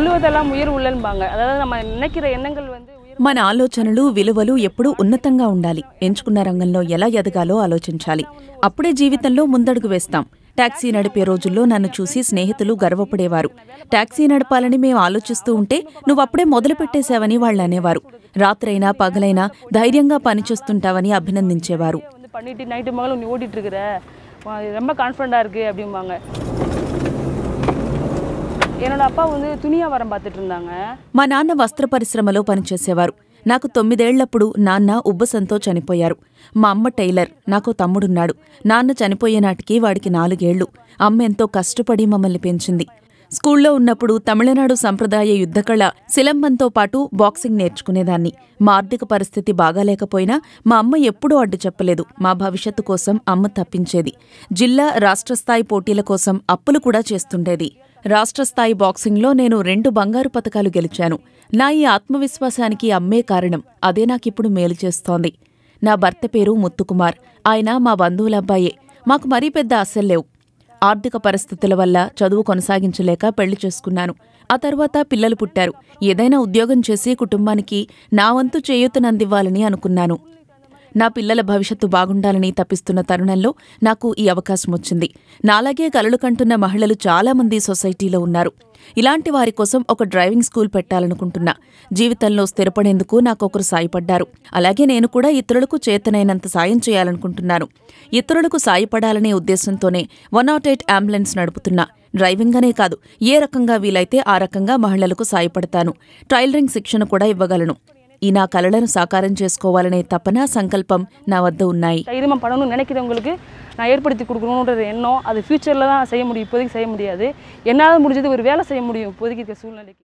உள்ளுவதெல்லாம் உயிர் உள்ளன்பாங்க அதாவது நம்ம நினைக்கிற మన ఆలోచనలు విలువలు ఎప్పుడూ ఉన్నతంగా ఉండాలి ఎంచుకున్న రంగంలో ఎలా ఎదగాలో ఆలోచించాలి అప్పుడే జీవితంలో ముందడుగు వేస్తాం టాక్సీ నడిపే రోజుల్లో నన్ను చూసి స్నేహితులు గర్వపడేవారు టాక్సీ నడపాలని మేము ఆలోచిస్తూ ఉంటే నువ్వప్పుడే పెట్టేశావని వాళ్ళు అనేవారు రాత్రైనా పగలైనా ధైర్యంగా పనిచేస్తుంటావని అభినందించేవారు பண்ணிட்டு నైట్ మొగలు நீ ஓட்டிட்டு இருக்கிற ரொம்ப என்னோட அப்பா ఉంది తునియావరం பார்த்துட்டு మా నాన్న వస్త్ర పరిశ్రమలో పనిచేసేవారు నాకు తొమ్మిదేళ్లప్పుడు నాన్న ఉబ్బసంతో చనిపోయారు మా అమ్మ టైలర్ నాకు తమ్ముడున్నాడు నాన్న చనిపోయే నాటికి వాడికి నాలుగేళ్లు అమ్మ ఎంతో కష్టపడి మమ్మల్ని పెంచింది స్కూల్లో ఉన్నప్పుడు తమిళనాడు సంప్రదాయ యుద్ధకళ శిలంబంతో పాటు బాక్సింగ్ నేర్చుకునేదాన్ని మా ఆర్థిక పరిస్థితి బాగాలేకపోయినా మా అమ్మ ఎప్పుడూ అడ్డు చెప్పలేదు మా భవిష్యత్తు కోసం అమ్మ తప్పించేది జిల్లా రాష్ట్రస్థాయి పోటీల కోసం అప్పులు కూడా చేస్తుండేది రాష్ట్రస్థాయి బాక్సింగ్లో నేను రెండు బంగారు పథకాలు గెలిచాను నా ఈ ఆత్మవిశ్వాసానికి అమ్మే కారణం అదే నాకిప్పుడు మేలు చేస్తోంది నా భర్త పేరు ముత్తుకుమార్ ఆయన మా బంధువులబ్బాయే మాకు మరీ పెద్ద అసలు లేవు ఆర్థిక పరిస్థితుల వల్ల చదువు కొనసాగించలేక పెళ్లి చేసుకున్నాను ఆ తర్వాత పిల్లలు పుట్టారు ఏదైనా ఉద్యోగం చేసి కుటుంబానికి నా వంతు చేయూతనందివ్వాలని అనుకున్నాను నా పిల్లల భవిష్యత్తు బాగుండాలని తప్పిస్తున్న తరుణంలో నాకు ఈ అవకాశం వచ్చింది నాలాగే కలలు కంటున్న మహిళలు చాలామంది సొసైటీలో ఉన్నారు ఇలాంటి వారి కోసం ఒక డ్రైవింగ్ స్కూల్ పెట్టాలనుకుంటున్నా జీవితంలో స్థిరపడేందుకు నాకొకరు సాయపడ్డారు అలాగే నేను కూడా ఇతరులకు చేతనైనంత సాయం చేయాలనుకుంటున్నాను ఇతరులకు సాయపడాలనే ఉద్దేశంతోనే వన్ నాట్ ఎయిట్ అంబులెన్స్ నడుపుతున్నా డ్రైవింగ్ అనే కాదు ఏ రకంగా వీలైతే ఆ రకంగా మహిళలకు సాయపడతాను టైలరింగ్ శిక్షణ కూడా ఇవ్వగలను ఈ నా కలలను సాకారం చేసుకోవాలనే తపన సంకల్పం నా వద్ద ఉన్నాయి தைரியமாக பண்ணணும்னு நினைக்கிறவங்களுக்கு நான் ஏற்படுத்தி கொடுக்கணுன்ற எண்ணம் அது ஃப்யூச்சரில் தான் செய்ய முடியும் இப்போதைக்கு செய்ய முடியாது என்னால் முடிஞ்சது ஒரு வேலை செய்ய முடியும் இப்போதைக்கு இருக்க சூழ்நிலைக்கு